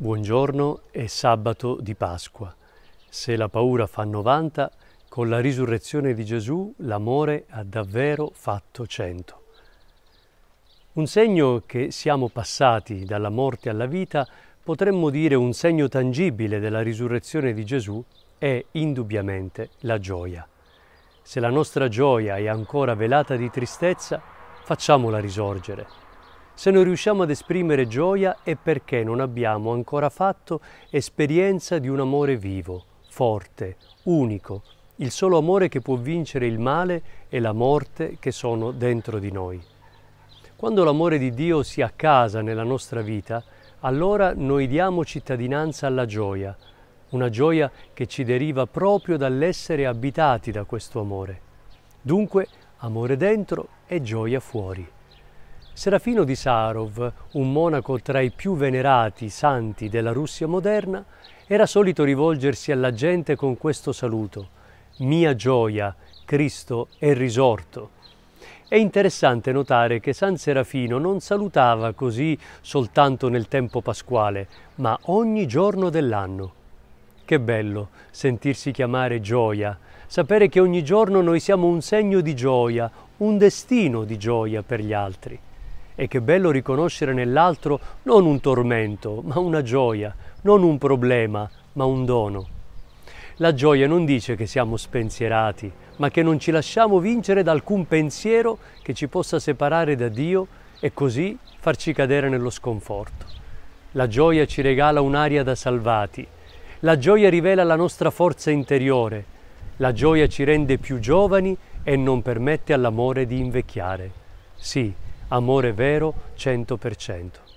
Buongiorno e sabato di Pasqua. Se la paura fa 90, con la risurrezione di Gesù l'amore ha davvero fatto 100. Un segno che siamo passati dalla morte alla vita, potremmo dire un segno tangibile della risurrezione di Gesù, è indubbiamente la gioia. Se la nostra gioia è ancora velata di tristezza, facciamola risorgere se non riusciamo ad esprimere gioia è perché non abbiamo ancora fatto esperienza di un amore vivo, forte, unico, il solo amore che può vincere il male e la morte che sono dentro di noi. Quando l'amore di Dio si accasa nella nostra vita, allora noi diamo cittadinanza alla gioia, una gioia che ci deriva proprio dall'essere abitati da questo amore. Dunque, amore dentro e gioia fuori. Serafino di Sarov, un monaco tra i più venerati santi della Russia moderna, era solito rivolgersi alla gente con questo saluto, Mia gioia, Cristo è risorto. È interessante notare che San Serafino non salutava così soltanto nel tempo pasquale, ma ogni giorno dell'anno. Che bello sentirsi chiamare gioia, sapere che ogni giorno noi siamo un segno di gioia, un destino di gioia per gli altri. E che bello riconoscere nell'altro non un tormento, ma una gioia, non un problema, ma un dono. La gioia non dice che siamo spensierati, ma che non ci lasciamo vincere da alcun pensiero che ci possa separare da Dio e così farci cadere nello sconforto. La gioia ci regala un'aria da salvati. La gioia rivela la nostra forza interiore. La gioia ci rende più giovani e non permette all'amore di invecchiare. Sì, amore vero 100%.